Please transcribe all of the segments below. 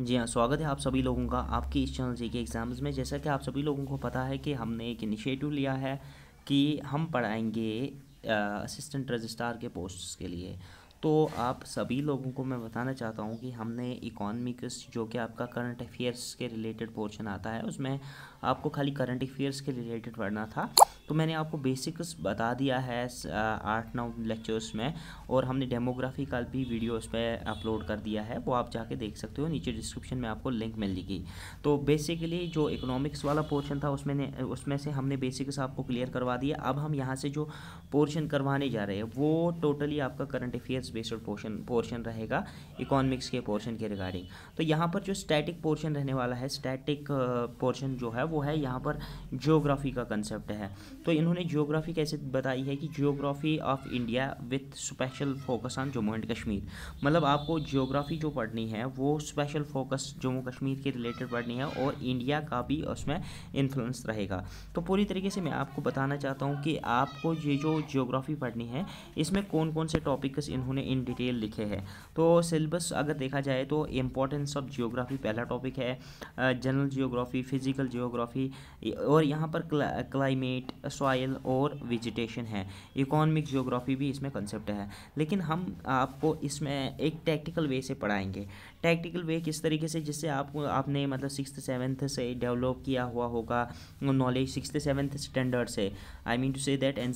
जी हाँ स्वागत है आप सभी लोगों का आपके इस चैनल जी के एग्ज़ाम्स में जैसा कि आप सभी लोगों को पता है कि हमने एक इनिशिएटिव लिया है कि हम पढ़ाएंगे असिस्टेंट रजिस्ट्रार के पोस्ट्स के लिए तो आप सभी लोगों को मैं बताना चाहता हूँ कि हमने इकोनॉमिक्स जो कि आपका करंट अफेयर्स के रिलेटेड पोर्शन आता है उसमें आपको खाली करंट अफेयर्स के रिलेटेड पढ़ना था तो मैंने आपको बेसिक्स बता दिया है आठ नौ लेक्चर्स में और हमने डेमोग्राफी का भी वीडियो उस पर अपलोड कर दिया है वो आप जाके देख सकते हो नीचे डिस्क्रिप्शन में आपको लिंक मिल जाएगी तो बेसिकली जो इकोनॉमिक्स वाला पोर्शन था उसमें उसमें से हमने बेसिक्स आपको क्लियर करवा दिया अब हम यहाँ से जो पोर्शन करवाने जा रहे हैं वो टोटली आपका current affairs based portion portion रहेगा इकोनॉमिक्स के पोर्शन के रिगार्डिंग तो यहाँ पर जो स्टैटिक पोर्शन रहने वाला है स्टैटिक पोर्शन जो है वो है यहाँ पर जियोग्राफी का कंसेप्ट है तो इन्होंने जियोग्राफी कैसे बताई है कि geography of India with special focus on Jammu and Kashmir मतलब आपको जियोग्राफी जो पढ़नी है वो स्पेशल फोकस जम्मू कश्मीर के रिलेटेड पढ़नी है और इंडिया का भी उसमें इन्फ्लुएंस रहेगा तो पूरी तरीके से मैं आपको बताना चाहता हूँ कि आपको ये जो जियोग्राफी पढ़नी है इसमें कौन कौन से टॉपिक्स इन्होंने इन डिटेल लिखे हैं तो सिलेबस अगर देखा जाए तो इम्पोर्टेंस ऑफ जियोग्राफी पहला टॉपिक है जनरल जियोग्राफी फिजिकल जियोग्राफी और यहाँ पर क्लाइमेट सॉइल और वेजिटेशन है इकोनॉमिक जियोग्राफी भी इसमें कंसेप्ट है लेकिन हम आपको इसमें एक टैक्टिकल वे से पढ़ाएंगे टैक्टिकल वे किस तरीके से जिससे आपको आपने मतलब सिक्स सेवन्थ से डेवलप किया हुआ होगा नॉलेज सिक्स सेवन्थ स्टैंडर्ड से I mean to say that an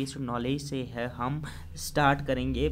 based knowledge से है हम स्टार्ट करेंगे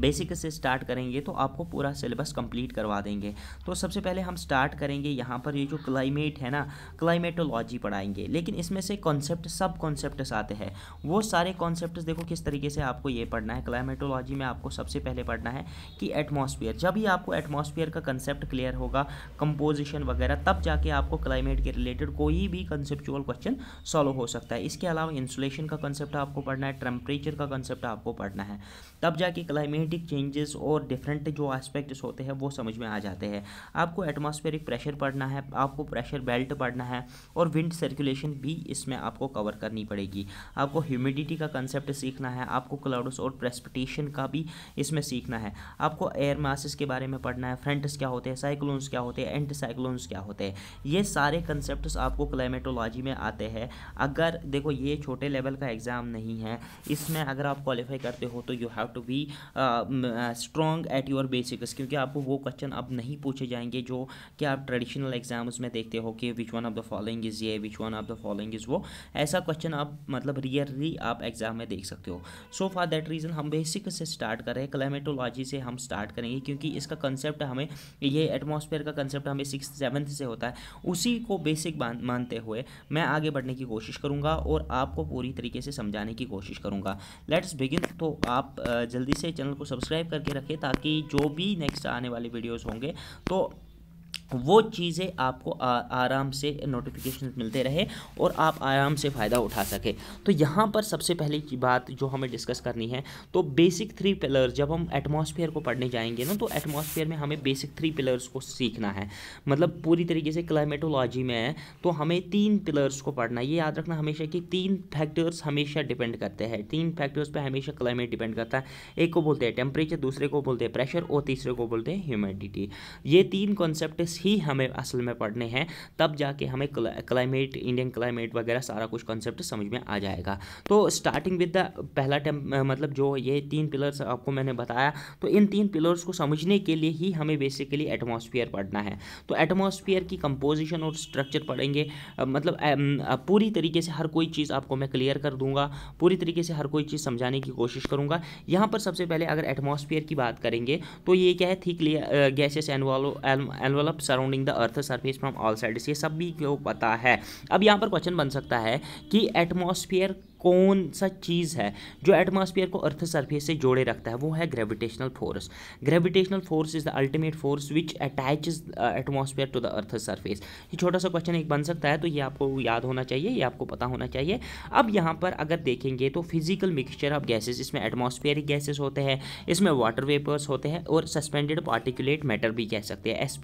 बेसिक से स्टार्ट करेंगे तो आपको पूरा सिलेबस कंप्लीट करवा देंगे तो सबसे पहले हम स्टार्ट करेंगे यहाँ पर ये जो क्लाइमेट है ना क्लाइमेटोलॉजी पढ़ाएंगे लेकिन इसमें से कॉन्सेप्ट सब कॉन्सेप्ट आते हैं वो सारे कॉन्सेप्ट देखो किस तरीके से आपको ये पढ़ना है क्लाइमेटोलॉजी में आपको सबसे पहले पढ़ना है कि एटमोसफियर जब ही आपको एटमोसफियर का कंसेप्ट क्लियर होगा कंपोजिशन वगैरह तब जाके आपको क्लाइमेट के रिलेटेड कोई भी कंसेप्चुअल क्वेश्चन सॉल्व हो सकता है इसके अलावा इंसुलेशन का कंसेप्ट आपको पढ़ना है टेम्परेचर का कंसेप्ट आपको पढ़ना है तब जाके क्लाइमेटिक चेंजेस और डिफरेंट जो एस्पेक्ट्स होते हैं वो समझ में आ जाते हैं आपको एटमॉस्फेरिक प्रेशर पढ़ना है आपको प्रेशर बेल्ट पढ़ना है और विंड सर्कुलेशन भी इसमें आपको कवर करनी पड़ेगी आपको ह्यूमिडिटी का कंसेप्ट सीखना है आपको क्लाउड्स और प्रेस्पिटेशन का भी इसमें सीखना है आपको एयर मासिस के बारे में पढ़ना है फ्रंट्स क्या होते हैं साइक्लोन्स क्या होते हैं एंटी साइक्लोन्स क्या होते हैं ये सारे कंसेप्ट आपको क्लाइमेटोलॉजी में आते हैं अगर देखो ये छोटे लेवल का एग्ज़ाम नहीं है इसमें अगर आप क्वालिफाई करते हो तो you have to be strong at your basics क्योंकि आपको वो क्वेश्चन अब नहीं पूछे जाएंगे जो कि आप ट्रेडिशनल एग्जाम्स में देखते हो कि which one of the following is ये which one of the following is वो ऐसा क्वेश्चन आप मतलब रियरली आप एग्जाम में देख सकते हो सो फॉर दैट रीज़न हम बेसिक से स्टार्ट करें क्लाइमेटोलॉजी से हम स्टार्ट करेंगे क्योंकि इसका कंसेप्ट हमें ये एटमोसफेयर का कंसेप्ट हमें सिक्स सेवन्थ से होता है उसी को बेसिक मानते हुए मैं आगे बढ़ने की कोशिश करूँगा और आपको पूरी तरीके से समझाने की कोशिश करूँगा लेट्स बिगिन तो आप uh, जल्दी से चैनल को सब्सक्राइब करके रखें ताकि जो भी नेक्स्ट आने वाले वीडियोज़ होंगे तो वो चीज़ें आपको आ, आराम से नोटिफिकेशन मिलते रहे और आप आराम से फ़ायदा उठा सके तो यहाँ पर सबसे पहली बात जो हमें डिस्कस करनी है तो बेसिक थ्री पिलर जब हम एटमॉस्फेयर को पढ़ने जाएंगे ना तो एटमॉस्फेयर में हमें बेसिक थ्री पिलर्स को सीखना है मतलब पूरी तरीके से क्लाइमेटोलॉजी में है तो हमें तीन पिलर्स को पढ़ना ये याद रखना हमेशा कि तीन फैक्टर्स हमेशा डिपेंड करते हैं तीन फैक्टर्स पर हमेशा क्लाइमेट डिपेंड करता है एक को बोलते हैं टेम्परेचर दूसरे को बोलते हैं प्रेशर और तीसरे को बोलते हैं ह्यूमिडिटी ये तीन कॉन्सेप्ट ही हमें असल में पढ़ने हैं तब जाके हमें क्लाइमेट इंडियन क्लाइमेट वगैरह सारा कुछ कॉन्सेप्ट समझ में आ जाएगा तो स्टार्टिंग विद द पहला मतलब जो ये तीन पिलर्स आपको मैंने बताया तो इन तीन पिलर्स को समझने के लिए ही हमें बेसिकली एटमोसफियर पढ़ना है तो एटमोसफियर की कंपोजिशन और स्ट्रक्चर पढ़ेंगे मतलब पूरी तरीके से हर कोई चीज़ आपको मैं क्लियर कर दूंगा पूरी तरीके से हर कोई चीज़ समझाने की कोशिश करूंगा यहाँ पर सबसे पहले अगर एटमोसफियर की बात करेंगे तो ये क्या है थी clear gases envelope envelops surrounding the earth surface from all side ये सब भी को पता है अब यहाँ पर क्वेश्चन बन सकता है कि एटमोसफियर कौन सा चीज़ है जो एटमॉस्फेयर को अर्थ सरफेस से जोड़े रखता है वो है gravitational force gravitational force is the ultimate force which attach atmosphere to the earth surface ये छोटा सा क्वेश्चन एक बन सकता है तो ये आपको याद होना चाहिए ये आपको पता होना चाहिए अब यहाँ पर अगर देखेंगे तो फिजिकल मिक्सचर ऑफ गैसेज इसमें एटमोसफियरिक गैसेज होते हैं इसमें वाटर वेपर्स होते हैं और सस्पेंडेड पार्टिकुलेट मैटर भी कह सकते हैं एस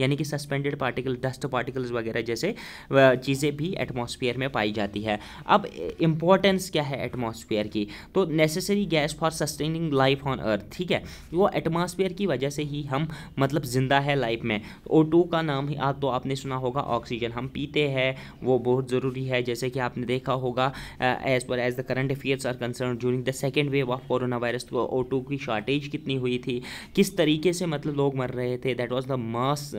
यानी कि सस्पेंडेड पार्टिकल डस्ट पार्टिकल्स वगैरह जैसे चीज़ें भी एटमोसफियर में पाई जाती है अब इम्पोर्ट इंपॉर्टेंस क्या है एटमॉस्फेयर की तो necessary gas for sustaining life on earth ठीक है वो एटमॉस्फेयर की वजह से ही हम मतलब ज़िंदा है लाइफ में ओ टू का नाम ही आप तो आपने सुना होगा ऑक्सीजन हम पीते हैं वो बहुत ज़रूरी है जैसे कि आपने देखा होगा as per as the current affairs are concern during the second wave of corona virus तो ओ टू की शॉर्टेज कितनी हुई थी किस तरीके से मतलब लोग मर रहे थे दैट वॉज द मास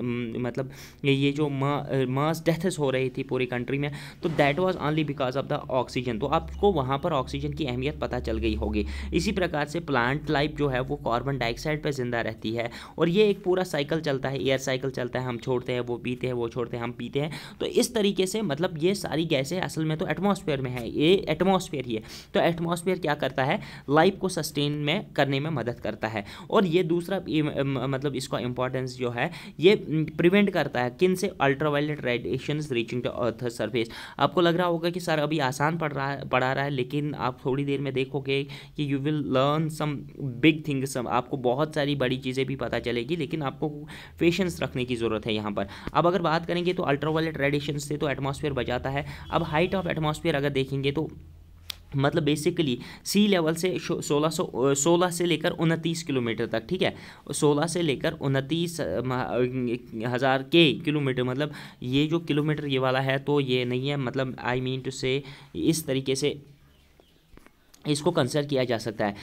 मतलब ये जो मास डेथस हो रही थी पूरी कंट्री में तो that was only because of the oxygen तो आपको वहाँ पर ऑक्सीजन की अहमियत पता चल गई होगी इसी प्रकार से प्लांट लाइफ जो है वो कार्बन डाइऑक्साइड पर ज़िंदा रहती है और ये एक पूरा साइकिल चलता है एयर साइकिल चलता है हम छोड़ते हैं वो पीते हैं वो छोड़ते हैं हम पीते हैं तो इस तरीके से मतलब ये सारी गैसें असल में तो एटमोसफेयर में है ये एटमोसफेयर ही है तो एटमोसफेयर क्या करता है लाइफ को सस्टेन में करने में मदद करता है और ये दूसरा मतलब इसका इंपॉर्टेंस जो है ये प्रिवेंट करता है किन से ultraviolet radiation reaching to earth surface आपको लग रहा होगा कि सर अभी आसान पड़ रहा है पढ़ा रहा है लेकिन आप थोड़ी देर में देखोगे कि you will learn some big things आपको बहुत सारी बड़ी चीज़ें भी पता चलेगी लेकिन आपको पेशेंस रखने की ज़रूरत है यहाँ पर अब अगर बात करेंगे तो अल्ट्रावायलेट रेडिएशन से तो एटमोसफियर बचाता है अब हाइट ऑफ एटमोसफियर अगर देखेंगे तो मतलब बेसिकली सी लेवल से सोलह सौ सोलह से लेकर उनतीस किलोमीटर तक ठीक है सोलह से लेकर उनतीस हज़ार के किलोमीटर मतलब ये जो किलोमीटर ये वाला है तो ये नहीं है मतलब आई मीन टू से इस तरीके से इसको कंसिडर किया जा सकता है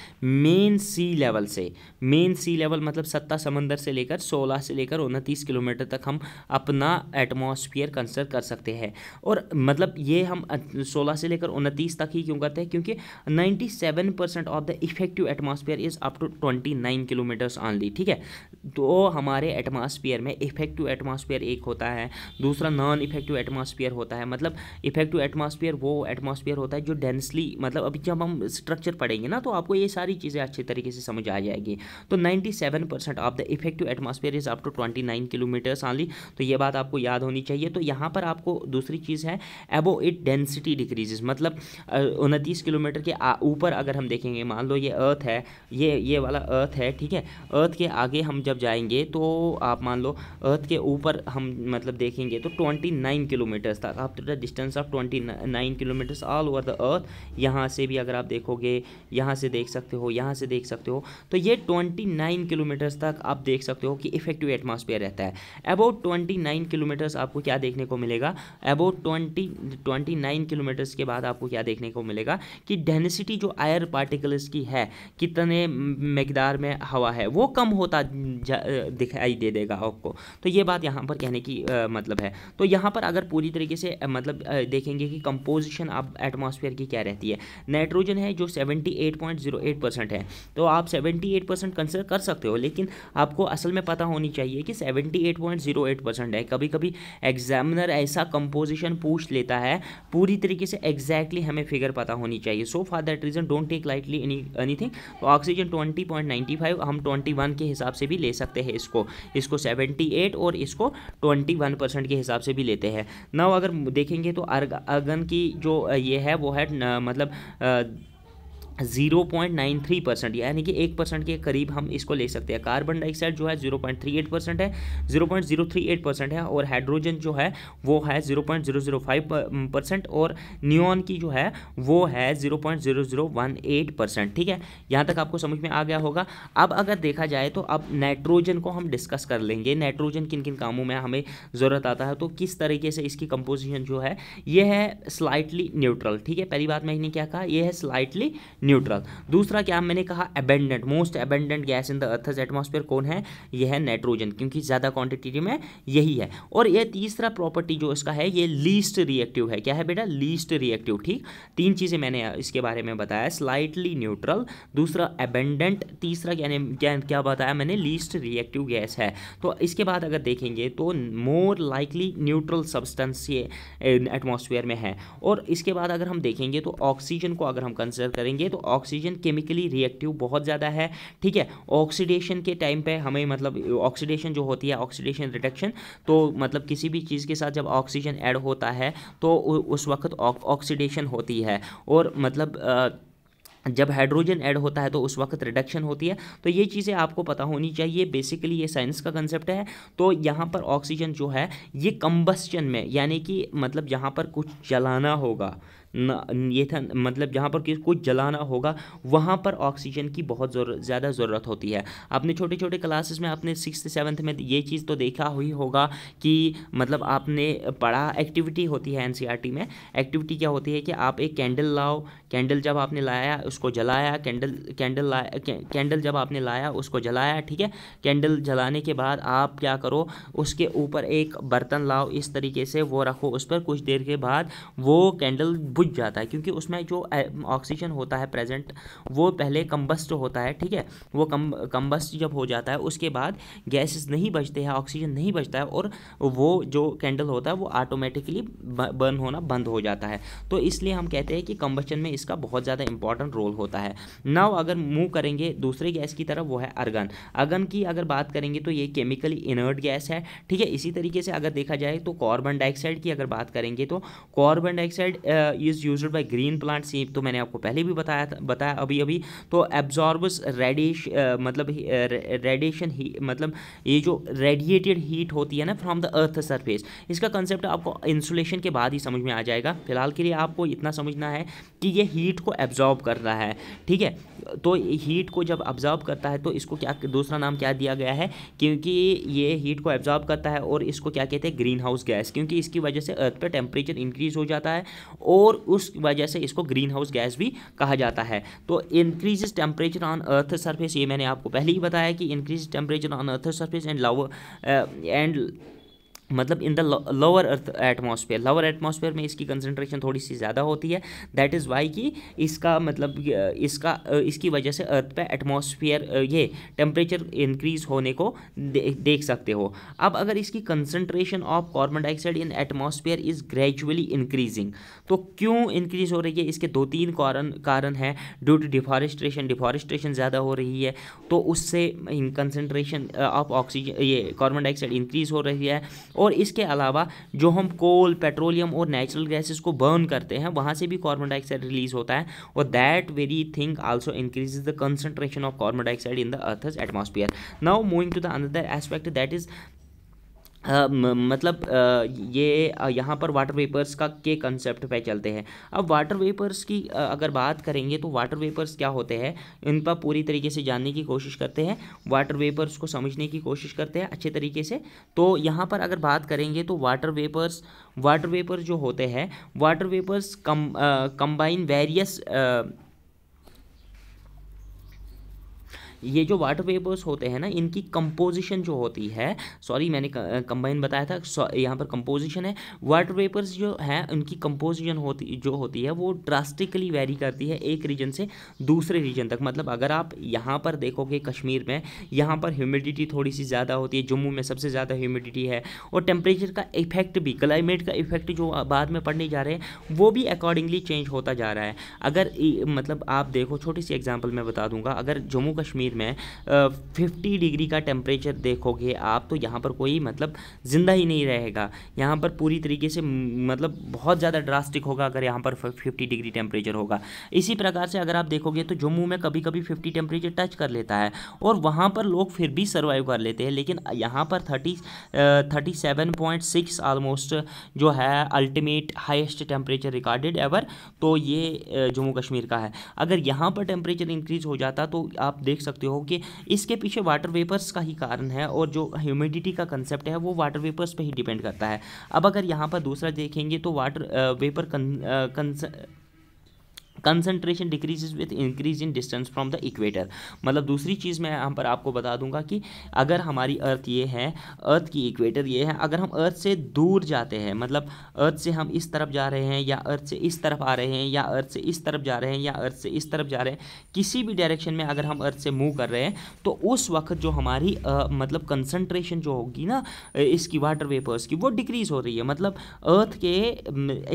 मेन सी लेवल से मेन सी लेवल मतलब सत्ता समंदर से लेकर 16 से लेकर उनतीस किलोमीटर तक हम अपना एटमॉस्फेयर कंसिडर कर सकते हैं और मतलब ये हम 16 से लेकर उनतीस तक ही क्यों करते हैं क्योंकि 97 percent of the effective atmosphere is up to 29 kilometres only ठीक है तो हमारे एटमॉस्फेयर में इफेक्टिव एटमॉस्फेयर एक होता है दूसरा नॉन इफेक्टिव एटमॉस्फेयर होता है मतलब इफेक्टिव एटमॉस्फेयर वो एटमॉस्फेयर होता है जो डेंसली मतलब अभी जब हम स्ट्रक्चर पढ़ेंगे ना तो आपको ये सारी चीज़ें अच्छे तरीके से समझ आ जाएगी तो ninety seven percent of the effective atmosphere is up to twenty nine kilometres only तो ये बात आपको याद होनी चाहिए तो यहाँ पर आपको दूसरी चीज़ है एबो इट डेंसिटी डिक्रीजेज मतलब उनतीस किलोमीटर के ऊपर अगर हम देखेंगे मान लो ये अर्थ है ये ये वाला अर्थ है ठीक है अर्थ के आगे हम जब जाएंगे तो आप मान लो अर्थ के ऊपर हम मतलब देखेंगे तो ट्वेंटी नाइन किलोमीटर्स तक आप distance of twenty nine kilometres all over the earth यहाँ से भी अगर आप देखोगे यहाँ से देख सकते हो यहाँ से देख सकते हो तो ये ट्वेंटी नाइन किलोमीटर्स तक आप देख सकते हो कि इफेक्टिव एटमॉस्फेयर रहता है अबाउट ट्वेंटी नाइन किलोमीटर्स आपको क्या देखने को मिलेगा about twenty twenty nine kilometres के बाद आपको क्या देखने को मिलेगा कि डेंसिटी जो आयर पार्टिकल्स की है कितने मकदार में हवा है वो कम होता दिखाई दे देगा आपको तो ये बात यहाँ पर कहने की आ, मतलब है तो यहाँ पर अगर पूरी तरीके से मतलब देखेंगे कि कंपोजिशन आप एटमॉस्फेयर की क्या रहती है नाइट्रोजन है जो 78.08 परसेंट है तो आप 78 परसेंट कंसिडर कर सकते हो लेकिन आपको असल में पता होनी चाहिए कि 78.08 परसेंट है कभी कभी एग्जामिनर ऐसा कंपोजिशन पूछ लेता है पूरी तरीके से एग्जैक्टली exactly हमें फिगर पता होनी चाहिए so for that reason don't take lightly any any तो ऑक्सीजन ट्वेंटी हम ट्वेंटी के हिसाब से भी ले सकते हैं इसको इसको सेवेंटी और इसको ट्वेंटी के हिसाब से भी लेते हैं नव अगर देखेंगे तो अर्ग अगन की जो ये है वो है न, मतलब आ, zero point nine three percent यानी कि एक परसेंट के करीब हम इसको ले सकते हैं कार्बन डाइऑक्साइड जो है zero point three eight percent है zero point zero three eight percent है और हाइड्रोजन जो है वो है zero point zero zero five percent और न्यून की जो है वो है zero point zero zero one eight percent ठीक है यहाँ तक आपको समझ में आ गया होगा अब अगर देखा जाए तो अब नाइट्रोजन को हम डिस्कस कर लेंगे नाइट्रोजन किन किन कामों में हमें ज़रूरत आता है तो किस तरीके से इसकी कंपोजिशन जो है यह है स्लाइटली न्यूट्रल ठीक है पहली बात मैंने क्या कहा यह है स्लाइटली न्यूट्रल दूसरा क्या मैंने कहा abundant most abundant gas in the earth's atmosphere कौन है यह है नाइट्रोजन क्योंकि ज़्यादा क्वांटिटी में यही है और यह तीसरा प्रॉपर्टी जो इसका है ये लीस्ट रिएक्टिव है क्या है बेटा लीस्ट रिएक्टिव ठीक तीन चीज़ें मैंने इसके बारे में बताया स्लाइटली न्यूट्रल दूसरा एबेंडेंट तीसरा क्या क्या क्या बताया मैंने लीस्ट रिएक्टिव गैस है तो इसके बाद अगर देखेंगे तो मोर लाइकली न्यूट्रल सब्सटेंस ये एटमोसफेयर में है और इसके बाद अगर हम देखेंगे तो ऑक्सीजन को अगर हम कंसिडर करेंगे तो ऑक्सीजन केमिकली रिएक्टिव बहुत ज़्यादा है ठीक है ऑक्सीडेशन के टाइम पे हमें मतलब ऑक्सीडेशन जो होती है ऑक्सीडेशन रिडक्शन तो मतलब किसी भी चीज़ के साथ जब ऑक्सीजन तो मतलब, ऐड होता है तो उस वक्त ऑक्सीडेशन होती है और मतलब आ, जब हाइड्रोजन ऐड होता है तो उस वक्त रिडक्शन होती है तो ये चीज़ें आपको पता होनी चाहिए बेसिकली ये साइंस का कंसेप्ट है तो यहाँ पर ऑक्सीजन जो है ये कंबस्चन में यानी कि मतलब यहाँ पर कुछ जलाना होगा न, ये था मतलब जहाँ पर किसी को जलाना होगा वहाँ पर ऑक्सीजन की बहुत ज़्यादा ज़रूरत होती है आपने छोटे छोटे क्लासेस में आपने सिक्स सेवन्थ में ये चीज़ तो देखा हुई होगा कि मतलब आपने पढ़ा एक्टिविटी होती है एन e में एक्टिविटी क्या होती है कि आप एक कैंडल लाओ कैंडल जब आपने लाया उसको जलाया कैंडल कैंडल लाया कैंडल जब आपने लाया उसको जलाया ठीक है कैंडल जलाने के बाद आप क्या करो उसके ऊपर एक बर्तन लाओ इस तरीके से वो रखो उस पर कुछ देर के बाद वो कैंडल बुझ बुझ जाता है क्योंकि उसमें जो ऑक्सीजन होता है प्रेजेंट वो पहले कम्बस्ट होता है ठीक है वो कम कम्बस्ट जब हो जाता है उसके बाद गैसेस नहीं बचते हैं ऑक्सीजन नहीं बचता है और वो जो कैंडल होता है वो ऑटोमेटिकली बर्न होना बंद हो जाता है तो इसलिए हम कहते हैं कि कम्बस्चन में इसका बहुत ज़्यादा इंपॉर्टेंट रोल होता है नाव अगर मूव करेंगे दूसरे गैस की तरफ वो है अर्गन अर्गन की अगर बात करेंगे तो ये केमिकली इनर्ट गैस है ठीक है इसी तरीके से अगर देखा जाए तो कार्बन डाइऑक्साइड की अगर बात करेंगे तो carbon dioxide is is used by green plants ये तो मैंने आपको पहले भी बताया था बताया अभी अभी तो एब्जॉर्बस रेडिश मतलब रेडिएशन मतलब ये जो रेडिएटेड हीट होती है ना फ्रॉम द अर्थ सरफेस इसका कंसेप्ट आपको इंसुलेशन के बाद ही समझ में आ जाएगा फिलहाल के लिए आपको इतना समझना है कि ये हीट को एब्जॉर्ब कर रहा है ठीक है तो हीट को जब एब्जॉर्ब करता है तो इसको क्या दूसरा नाम क्या दिया गया है क्योंकि ये हीट को एब्जॉर्ब करता है और इसको क्या कहते हैं ग्रीन हाउस गैस क्योंकि इसकी वजह से अर्थ पर टेम्परेचर इंक्रीज हो जाता है और उस वजह से इसको ग्रीन हाउस गैस भी कहा जाता है तो increase temperature on earth surface ये मैंने आपको पहले ही बताया कि increase temperature on earth surface and lower and मतलब in the lower earth atmosphere lower atmosphere में इसकी कंसनट्रेशन थोड़ी सी ज़्यादा होती है दैट इज़ वाई कि इसका मतलब इसका इसकी वजह से अर्थ पे एटमोसफियर ये टेम्परेचर इंक्रीज होने को दे, देख सकते हो अब अगर इसकी concentration of carbon dioxide in atmosphere is gradually increasing तो क्यों इंक्रीज हो रही है इसके दो तीन कारण कारण हैं ड्यू टू डिफॉरेस्ट्रेशन डिफॉरेस्ट्रेशन ज़्यादा हो रही है तो उससे कंसनट्रेशन ऑफ ऑक्सीजन ये कार्बन डाइऑक्साइड इंक्रीज हो रही है और इसके अलावा जो हम कोल पेट्रोलियम और नेचुरल गैसेस को बर्न करते हैं वहाँ से भी कार्बन डाइऑक्साइड रिलीज होता है और that very thing also increases the concentration of carbon dioxide in the earth's atmosphere now moving to the other aspect that is मतलब ये यहाँ पर वाटर वेपर्स का के कंसेप्ट पे चलते हैं अब वाटर वेपर्स की अगर बात करेंगे तो वाटर वेपर्स क्या होते हैं इन पर पूरी तरीके से जानने की कोशिश करते हैं वाटर वेपर्स को समझने की कोशिश करते हैं अच्छे तरीके से तो यहाँ पर अगर बात करेंगे तो वाटर वेपर्स वाटर वेपर जो होते हैं वाटर वेपर्स कम कम्बाइन वेरियस ये जो वाटर वेपर्स होते हैं ना इनकी कंपोजिशन जो होती है सॉरी मैंने कंबाइन बताया था यहाँ पर कंपोजिशन है वाटर वेपर्स जो हैं उनकी कंपोजिशन होती जो होती है वो ड्रास्टिकली वेरी करती है एक रीजन से दूसरे रीजन तक मतलब अगर आप यहाँ पर देखोगे कश्मीर में यहाँ पर ह्यूमिडिटी थोड़ी सी ज़्यादा होती है जम्मू में सबसे ज़्यादा ह्यूमिडिटी है और टेम्परेचर का इफेक्ट भी क्लाइमेट का इफेक्ट जो बाद में पड़ने जा रहे हैं वो भी अकॉर्डिंगली चेंज होता जा रहा है अगर मतलब आप देखो छोटी सी एग्जाम्पल मैं बता दूंगा अगर जम्मू कश्मीर मंदिर में फिफ्टी डिग्री का टेम्परेचर देखोगे आप तो यहाँ पर कोई मतलब ज़िंदा ही नहीं रहेगा यहाँ पर पूरी तरीके से मतलब बहुत ज़्यादा ड्रास्टिक होगा अगर यहाँ पर फिफ्टी डिग्री टेम्परेचर होगा इसी प्रकार से अगर आप देखोगे तो जम्मू में कभी कभी फिफ्टी टेम्परेचर टच कर लेता है और वहाँ पर लोग फिर भी सर्वाइव कर लेते हैं लेकिन यहाँ पर thirty thirty seven point six almost जो है ultimate highest temperature recorded ever तो ये जम्मू कश्मीर का है अगर यहाँ पर टेम्परेचर इंक्रीज़ हो जाता तो आप देख सकते सकते हो कि इसके पीछे वाटर वेपर्स का ही कारण है और जो ह्यूमिडिटी का कंसेप्ट है वो वाटर वेपर्स पर ही डिपेंड करता है अब अगर यहाँ पर दूसरा देखेंगे तो water vapour con, con, concentration decrease with increase in distance from the equator मतलब दूसरी चीज़ मैं यहाँ पर आपको बता दूंगा कि अगर हमारी अर्थ ये है अर्थ की इक्वेटर ये है अगर हम अर्थ से दूर जाते हैं मतलब अर्थ से हम इस तरफ जा रहे हैं या अर्थ से इस तरफ आ रहे हैं या अर्थ से इस तरफ जा रहे हैं या अर्थ से इस तरफ जा रहे हैं किसी भी डायरेक्शन में अगर हम अर्थ से मूव कर रहे हैं तो उस वक्त जो हमारी आ, मतलब कंसनट्रेशन जो होगी ना इसकी वाटर वेपर्स की वो डिक्रीज़ हो रही है मतलब अर्थ के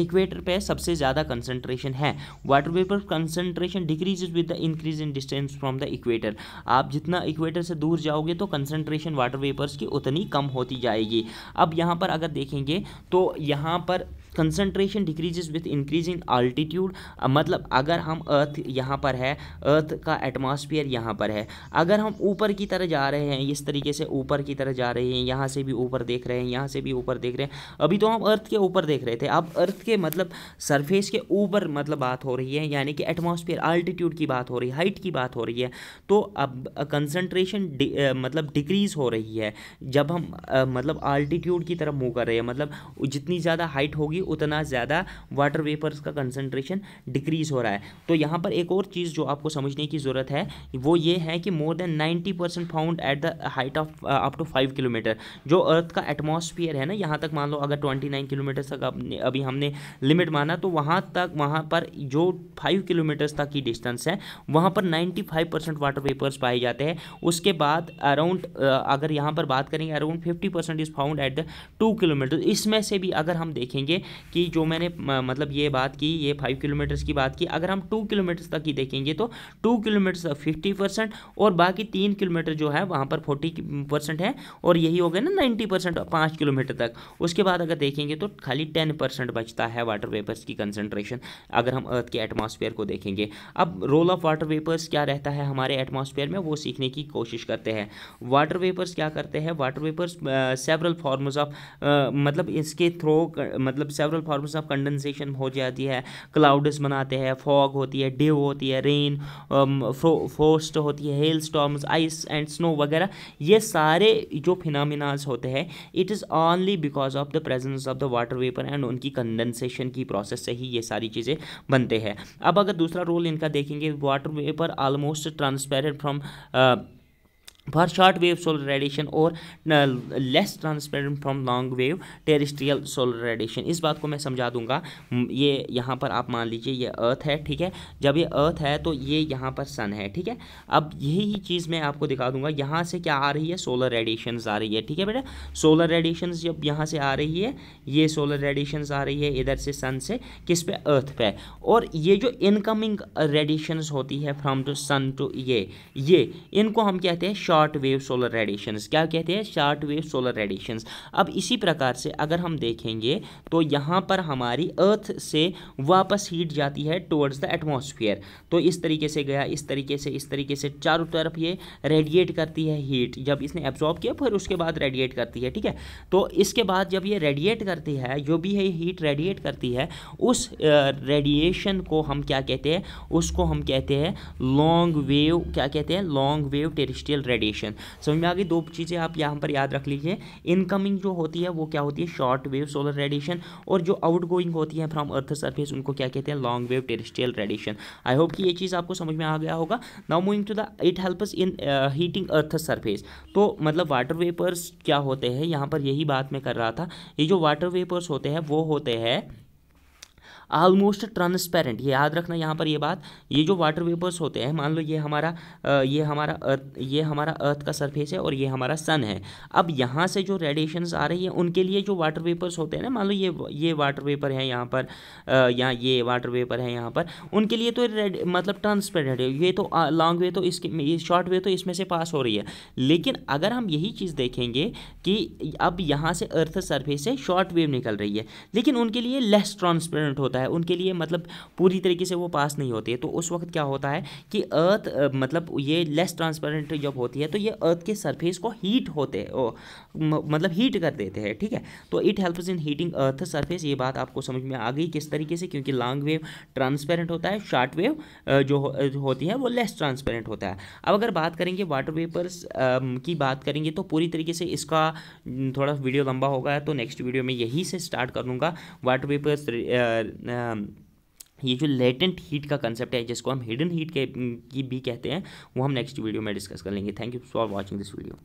इक्वेटर पर सबसे ज़्यादा कंसनट्रेशन है water vapour concentration decrease with the increase in distance from the equator आप जितना इक्वेटर से दूर जाओगे तो कंसनट्रेशन वाटर वेपर्स की उतनी कम होती जाएगी अब यहाँ पर अगर देखेंगे तो यहाँ पर concentration decreases with increase in altitude मतलब अगर हम अर्थ यहाँ पर है अर्थ का एटमॉस्फेयर यहाँ पर है अगर हम ऊपर की तरह जा रहे हैं इस तरीके से ऊपर की तरह जा रहे हैं यहाँ से भी ऊपर देख रहे हैं यहाँ से भी ऊपर देख रहे हैं अभी तो हम अर्थ के ऊपर देख रहे थे अब अर्थ के मतलब सरफेस के ऊपर मतलब बात हो रही है यानी कि एटमॉस्फेयर आल्टीट्यूड की बात हो रही है हाइट की बात हो रही है तो अब कंसनट्रेशन डि, मतलब डिक्रीज़ हो रही है जब हम मतलब आल्टीट्यूड की तरफ मूव कर रहे हैं मतलब जितनी ज़्यादा हाइट होगी होगी उतना ज़्यादा वाटर वेपर्स का कंसनट्रेशन डिक्रीज़ हो रहा है तो यहाँ पर एक और चीज़ जो आपको समझने की ज़रूरत है वो ये है कि more than ninety percent found at the height of up to five kilometre जो अर्थ का एटमोसफियर है ना यहाँ तक मान लो अगर ट्वेंटी नाइन किलोमीटर तक अभी हमने लिमिट माना तो वहाँ तक वहाँ पर जो फाइव किलोमीटर्स तक की डिस्टेंस है वहाँ पर ninety five percent water vapours पाए जाते हैं उसके बाद अराउंड uh, अगर यहाँ पर बात करेंगे around fifty percent is found at the two kilometre इसमें से भी अगर हम देखेंगे कि जो मैंने मतलब ये बात की ये फाइव किलोमीटर्स की बात की अगर हम टू किलोमीटर्स तक ही देखेंगे तो टू किलोमीटर्स तक फिफ्टी परसेंट और बाकी तीन किलोमीटर जो है वहाँ पर फोर्टी परसेंट है और यही हो गया ना नाइन्टी परसेंट पाँच किलोमीटर तक उसके बाद अगर देखेंगे तो खाली टेन परसेंट बचता है वाटर वेपर्स की कंसनट्रेशन अगर हम अर्थ के एटमोसफेयर को देखेंगे अब रोल ऑफ वाटर वेपर्स क्या रहता है हमारे एटमोसफेयर में वो सीखने की कोशिश करते हैं वाटर वेपर्स क्या करते हैं water vapours several forms of मतलब इसके थ्रो मतलब सेवरल फॉर्म्स ऑफ कंडेंसेशन हो जाती है क्लाउड्स बनाते हैं फॉग होती है डिव होती है रेन फोस्ट um, होती है hail storms ice and snow वगैरह ये सारे जो फिनमिनाज होते हैं it is only because of the presence of the water vapour and उनकी कंडेंसेशन की प्रोसेस से ही ये सारी चीज़ें बनते हैं अब अगर दूसरा रोल इनका देखेंगे water vapour almost transparent from for short wave solar radiation और less transparent from long wave terrestrial solar radiation इस बात को मैं समझा दूंगा ये यहाँ पर आप मान लीजिए ये अर्थ है ठीक है जब ये अर्थ है तो ये यहाँ पर सन है ठीक है अब यही चीज़ मैं आपको दिखा दूंगा यहाँ से क्या आ रही है सोलर रेडिएशन आ रही है ठीक है बेटा सोलर रेडिएशन जब यहाँ से आ रही है ये सोलर रेडिएशन आ रही है इधर से सन से किस पे अर्थ पे और ये जो इनकमिंग रेडिएशन होती है फ्रॉम टू सन टू ये ये इनको हम कहते हैं short short wave solar radiations क्या कहते हैं शॉर्ट वेव सोलर रेडिएशंस अब इसी प्रकार से अगर हम देखेंगे तो यहाँ पर हमारी अर्थ से वापस हीट जाती है टुवर्ड्स द एटमोसफियर तो इस तरीके से गया इस तरीके से इस तरीके से चारों तरफ ये रेडिएट करती है हीट जब इसने एब्जॉर्ब किया फिर उसके बाद रेडिएट करती है ठीक है तो इसके बाद जब ये रेडिएट करती है जो भी है हीट रेडिएट करती है उस रेडिएशन को हम क्या कहते हैं उसको हम कहते हैं लॉन्ग वेव क्या कहते हैं long wave terrestrial radiation radiation समझ में आ गई दो चीज़ें आप यहाँ पर याद रख लीजिए इनकमिंग जो होती है वो क्या होती है शॉर्ट वेव सोलर रेडिएशन और जो आउटगोइंग होती है फ्रॉम अर्थ सर्फेस उनको क्या कहते हैं long wave terrestrial radiation I hope कि ये चीज़ आपको समझ में आ गया होगा now moving to the it helps in heating earth surface तो मतलब वाटर वेपर्स क्या होते हैं यहाँ पर यही बात मैं कर रहा था ये जो वाटर वेपर्स होते हैं वो होते हैं आलमोस्ट ट्रांसपेरेंट ये याद रखना यहाँ पर ये बात ये जो वाटर वेपर्स होते हैं मान लो ये हमारा ये हमारा अर्थ ये हमारा अर्थ का सरफेस है और ये हमारा सन है अब यहाँ से जो रेडिएशन आ रही है उनके लिए जो वाटर वेपर्स होते हैं ना मान लो ये ये वाटर वेपर है यहाँ पर यहाँ ये वाटर वेपर है यहाँ पर उनके लिए तो मतलब ट्रांसपेरेंट है ये तो लॉन्ग वे तो इसके शॉर्ट वे तो इसमें से पास हो रही है लेकिन अगर हम यही चीज़ देखेंगे कि अब यहाँ से अर्थ सरफेस से शॉर्ट वेव निकल रही है लेकिन उनके लिए लेस ट्रांसपेरेंट होता है होता है उनके लिए मतलब पूरी तरीके से वो पास नहीं होती है तो उस वक्त क्या होता है कि अर्थ मतलब ये लेस ट्रांसपेरेंट जब होती है तो ये अर्थ के सरफेस को हीट होते ओ, मतलब हीट कर देते हैं ठीक है तो it helps in heating earth surface ये बात आपको समझ में आ गई किस तरीके से क्योंकि लॉन्ग वेव ट्रांसपेरेंट होता है शॉर्ट वेव जो होती है वो लेस ट्रांसपेरेंट होता है अब अगर बात करेंगे वाटर वेपर्स की बात करेंगे तो पूरी तरीके से इसका थोड़ा वीडियो लंबा होगा तो नेक्स्ट वीडियो में यही से स्टार्ट कर लूँगा वाटर वेपर्स ये जो लेटेंट हीट का कंसेप्ट है जिसको हम हिडन हीट के की भी कहते हैं वो हम नेक्स्ट वीडियो में डिस्कस कर लेंगे thank you for watching this video